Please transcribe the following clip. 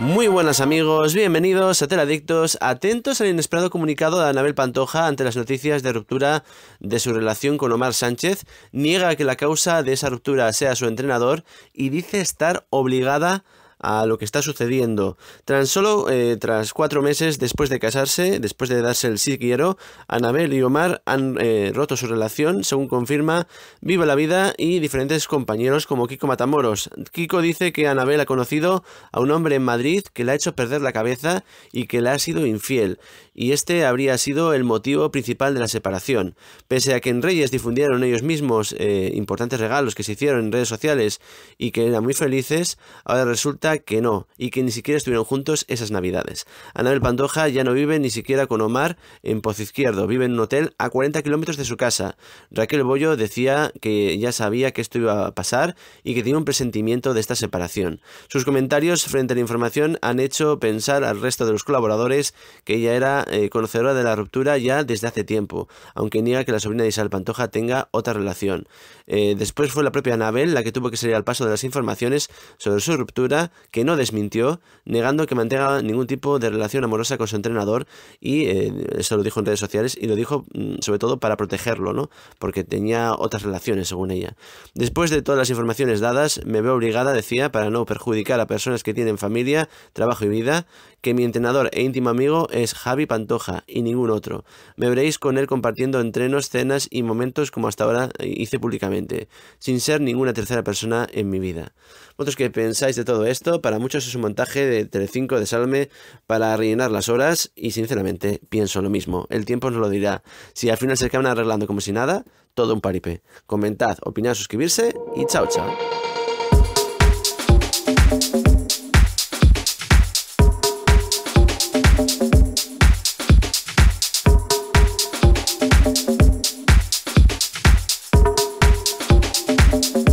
Muy buenas amigos, bienvenidos a Teladictos, atentos al inesperado comunicado de Anabel Pantoja ante las noticias de ruptura de su relación con Omar Sánchez, niega que la causa de esa ruptura sea su entrenador y dice estar obligada a a lo que está sucediendo. Tan solo eh, tras cuatro meses después de casarse, después de darse el sí quiero, Anabel y Omar han eh, roto su relación, según confirma Viva la Vida y diferentes compañeros como Kiko Matamoros. Kiko dice que Anabel ha conocido a un hombre en Madrid que le ha hecho perder la cabeza y que le ha sido infiel, y este habría sido el motivo principal de la separación. Pese a que en Reyes difundieron ellos mismos eh, importantes regalos que se hicieron en redes sociales y que eran muy felices, ahora resulta que no, y que ni siquiera estuvieron juntos esas navidades. Anabel Pantoja ya no vive ni siquiera con Omar en Izquierdo vive en un hotel a 40 kilómetros de su casa. Raquel Bollo decía que ya sabía que esto iba a pasar y que tenía un presentimiento de esta separación. Sus comentarios frente a la información han hecho pensar al resto de los colaboradores que ella era eh, conocedora de la ruptura ya desde hace tiempo, aunque niega que la sobrina de Isabel Pantoja tenga otra relación. Eh, después fue la propia Anabel la que tuvo que salir al paso de las informaciones sobre su ruptura que no desmintió, negando que mantenga ningún tipo de relación amorosa con su entrenador y eh, eso lo dijo en redes sociales y lo dijo mm, sobre todo para protegerlo, ¿no? Porque tenía otras relaciones, según ella. Después de todas las informaciones dadas, me veo obligada, decía, para no perjudicar a personas que tienen familia, trabajo y vida, que mi entrenador e íntimo amigo es Javi Pantoja y ningún otro. Me veréis con él compartiendo entrenos, cenas y momentos como hasta ahora hice públicamente, sin ser ninguna tercera persona en mi vida. ¿Vosotros que pensáis de todo esto? Para muchos es un montaje de Telecinco de Salme para rellenar las horas y sinceramente pienso lo mismo. El tiempo nos lo dirá. Si al final se acaban arreglando como si nada, todo un paripe. Comentad, opinad, suscribirse y chao chao. Thank you.